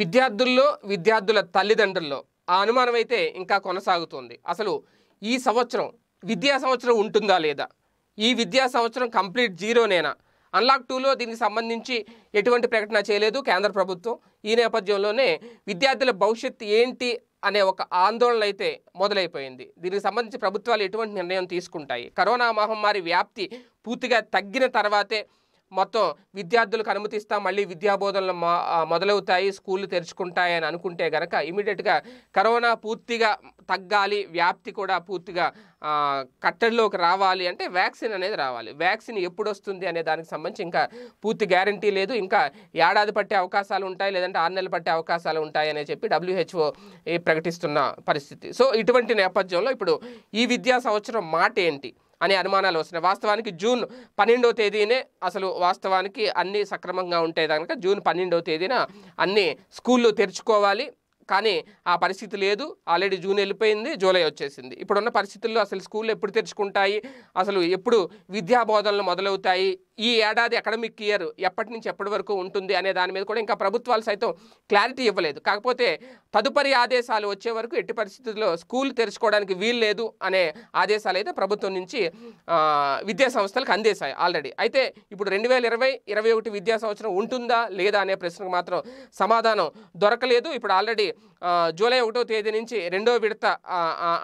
విద్యార్థుల్లో విద్యార్థుల తల్లిదండ్రుల్లో ఆ అనుమానం అయితే ఇంకా కొనసాగుతుంది అసలు ఈ సంవత్సరం విద్యా సంవత్సరం ఉంటుందా లేదా ఈ విద్యా సంవత్సరం కంప్లీట్ జీరోనేనా అన్లాక్ టూలో దీనికి సంబంధించి ఎటువంటి ప్రకటన చేయలేదు కేంద్ర ప్రభుత్వం ఈ నేపథ్యంలోనే విద్యార్థుల భవిష్యత్ ఏంటి అనే ఒక ఆందోళన అయితే మొదలైపోయింది దీనికి సంబంధించి ప్రభుత్వాలు ఎటువంటి నిర్ణయం తీసుకుంటాయి కరోనా మహమ్మారి వ్యాప్తి పూర్తిగా తగ్గిన తర్వాతే మొత్తం విద్యార్థులకు అనుమతిస్తా మళ్ళీ విద్యాబోధనలు మొదలవుతాయి స్కూళ్ళు తెరుచుకుంటాయని అనుకుంటే గనక ఇమీడియట్గా కరోనా పూర్తిగా తగ్గాలి వ్యాప్తి కూడా పూర్తిగా కట్టడిలోకి రావాలి అంటే వ్యాక్సిన్ అనేది రావాలి వ్యాక్సిన్ ఎప్పుడు వస్తుంది అనే దానికి సంబంధించి ఇంకా పూర్తి గ్యారంటీ లేదు ఇంకా ఏడాది పట్టే అవకాశాలు ఉంటాయి లేదంటే ఆరు నెలలు పట్టే అవకాశాలు ఉంటాయి అని చెప్పి డబ్ల్యూహెచ్ఓ ప్రకటిస్తున్న పరిస్థితి సో ఇటువంటి నేపథ్యంలో ఇప్పుడు ఈ విద్యా సంవత్సరం మాట ఏంటి అనే అనుమానాలు వస్తున్నాయి వాస్తవానికి జూన్ పన్నెండో తేదీనే అసలు వాస్తవానికి అన్నీ సక్రమంగా ఉంటే కనుక జూన్ పన్నెండవ తేదీన అన్ని స్కూళ్ళు తెరుచుకోవాలి కానీ ఆ పరిస్థితి లేదు ఆల్రెడీ జూన్ వెళ్ళిపోయింది జూలై వచ్చేసింది ఇప్పుడున్న పరిస్థితుల్లో అసలు స్కూళ్ళు ఎప్పుడు తెరుచుకుంటాయి అసలు ఎప్పుడు విద్యాబోధనలు మొదలవుతాయి ఈ ఏడాది అకాడమిక్ ఇయర్ ఎప్పటి నుంచి ఎప్పటి వరకు ఉంటుంది అనే దాని మీద కూడా ఇంకా ప్రభుత్వాలు సైతం క్లారిటీ ఇవ్వలేదు కాకపోతే తదుపరి ఆదేశాలు వచ్చే వరకు ఎట్టి పరిస్థితుల్లో స్కూల్ తెరుచుకోవడానికి వీల్లేదు అనే ఆదేశాలు అయితే ప్రభుత్వం నుంచి విద్యా సంస్థలకు అందేశాయి ఆల్రెడీ అయితే ఇప్పుడు రెండు వేల ఇరవై ఇరవై ఒకటి విద్యా సంవత్సరం ఉంటుందా లేదా అనే ప్రశ్నకు మాత్రం సమాధానం దొరకలేదు ఇప్పుడు ఆల్రెడీ జూలై ఒకటో తేదీ నుంచి రెండో విడత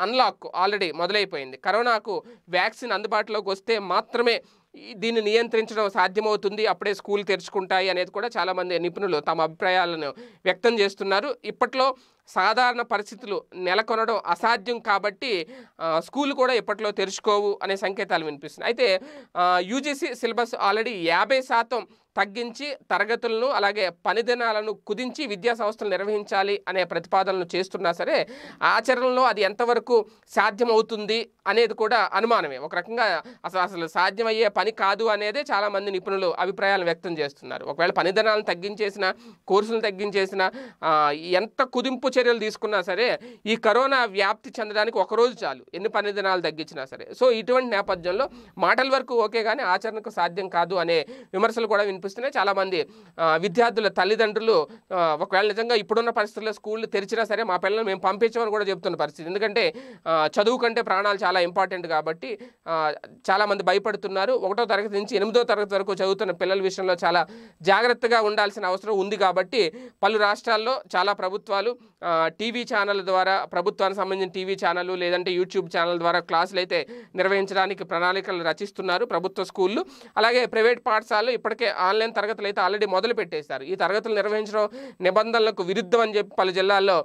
అన్లాక్ ఆల్రెడీ మొదలైపోయింది కరోనాకు వ్యాక్సిన్ అందుబాటులోకి వస్తే మాత్రమే దీన్ని నియంత్రించడం సాధ్యమవుతుంది అప్పుడే స్కూల్ తెరుచుకుంటాయి అనేది కూడా చాలామంది నిపుణులు తమ అభిప్రాయాలను వ్యక్తం చేస్తున్నారు ఇప్పట్లో సాధారణ పరిస్థితులు నెలకొనడం అసాధ్యం కాబట్టి స్కూల్ కూడా ఇప్పట్లో తెరుచుకోవు అనే సంకేతాలు వినిపిస్తున్నాయి అయితే యూజీసీ సిలబస్ ఆల్రెడీ యాభై శాతం తగ్గించి తరగతులను అలాగే పనిదినాలను కుదించి విద్యా సంస్థలు నిర్వహించాలి అనే ప్రతిపాదనలు చేస్తున్నా సరే ఆచరణలో అది ఎంతవరకు సాధ్యమవుతుంది అనేది కూడా అనుమానమే ఒక రకంగా అసలు అసలు సాధ్యమయ్యే పని కాదు అనేదే చాలామంది నిపుణులు అభిప్రాయాలు వ్యక్తం చేస్తున్నారు ఒకవేళ పనిదినాలను తగ్గించేసిన కోర్సులను తగ్గించేసిన ఎంత కుదింపు చర్యలు తీసుకున్నా సరే ఈ కరోనా వ్యాప్తి చెందడానికి ఒకరోజు చాలు ఎన్ని పని దినాలు తగ్గించినా సరే సో ఇటువంటి నేపథ్యంలో మాటల వరకు ఓకే కానీ ఆచరణకు సాధ్యం కాదు అనే విమర్శలు కూడా వినిపిస్తున్నాయి చాలామంది విద్యార్థుల తల్లిదండ్రులు ఒకవేళ నిజంగా ఇప్పుడున్న పరిస్థితుల్లో స్కూళ్ళు తెరిచినా సరే మా పిల్లల్ని మేము పంపించమని కూడా చెప్తున్న పరిస్థితి ఎందుకంటే చదువు కంటే ప్రాణాలు చాలా ఇంపార్టెంట్ కాబట్టి చాలామంది భయపడుతున్నారు ఒకటో తరగతి నుంచి ఎనిమిదో తరగతి వరకు చదువుతున్న పిల్లల విషయంలో చాలా జాగ్రత్తగా ఉండాల్సిన అవసరం ఉంది కాబట్టి పలు రాష్ట్రాల్లో చాలా ప్రభుత్వాలు టీవీ ఛానల్ ద్వారా ప్రభుత్వానికి సంబంధించిన టీవీ ఛానల్ లేదంటే యూట్యూబ్ ఛానల్ ద్వారా క్లాసులు అయితే నిర్వహించడానికి ప్రణాళికలు రచిస్తున్నారు ప్రభుత్వ స్కూళ్ళు అలాగే ప్రైవేట్ పాఠశాలలు ఇప్పటికే ఆన్లైన్ తరగతులు అయితే ఆల్రెడీ మొదలు పెట్టేశారు ఈ తరగతులు నిర్వహించడం నిబంధనలకు విరుద్ధం అని చెప్పి పలు జిల్లాల్లో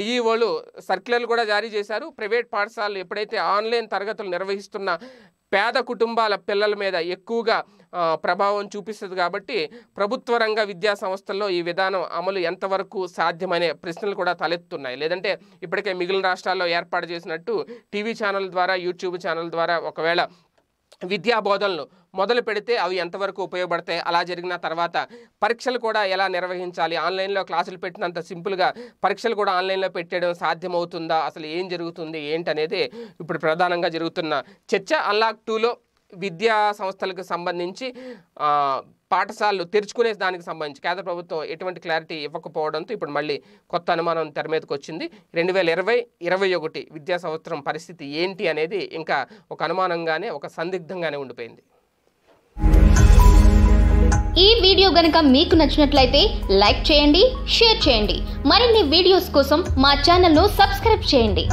డిఈఓలు సర్క్యులర్లు కూడా జారీ చేశారు ప్రైవేట్ పాఠశాలలు ఎప్పుడైతే ఆన్లైన్ తరగతులు నిర్వహిస్తున్న పేద కుటుంబాల పిల్లల మీద ఎక్కువగా ప్రభావం చూపిస్తుంది కాబట్టి ప్రభుత్వ రంగ విద్యా సంస్థల్లో ఈ విధానం అమలు ఎంతవరకు సాధ్యమనే ప్రశ్నలు కూడా తలెత్తున్నాయి లేదంటే ఇప్పటికే మిగిలిన రాష్ట్రాల్లో ఏర్పాటు చేసినట్టు టీవీ ఛానల్ ద్వారా యూట్యూబ్ ఛానల్ ద్వారా ఒకవేళ విద్యా బోధనలు మొదలు పెడితే అవి ఎంతవరకు ఉపయోగపడతాయి అలా జరిగిన తర్వాత పరీక్షలు కూడా ఎలా నిర్వహించాలి ఆన్లైన్లో క్లాసులు పెట్టినంత సింపుల్గా పరీక్షలు కూడా ఆన్లైన్లో పెట్టడం సాధ్యమవుతుందా అసలు ఏం జరుగుతుంది ఏంటనేది ఇప్పుడు ప్రధానంగా జరుగుతున్న చర్చ అన్లాక్ టూలో విద్యా సంస్థలకు సంబంధించి పాఠశాలలు తెరుచుకునే దానికి సంబంధించి కేంద్ర ప్రభుత్వం ఎటువంటి క్లారిటీ ఇవ్వకపోవడంతో ఇప్పుడు మళ్ళీ కొత్త అనుమానం తెర మీదకి వచ్చింది రెండు వేల ఇరవై ఇరవై ఒకటి విద్యా సంవత్సరం పరిస్థితి ఏంటి అనేది ఇంకా ఒక అనుమానంగానే ఒక సందిగ్ధంగానే ఉండిపోయింది ఈ వీడియో గనక మీకు నచ్చినట్లయితే లైక్ చేయండి షేర్ చేయండి మరిన్ని వీడియోస్ కోసం మా ఛానల్ను సబ్స్క్రైబ్ చేయండి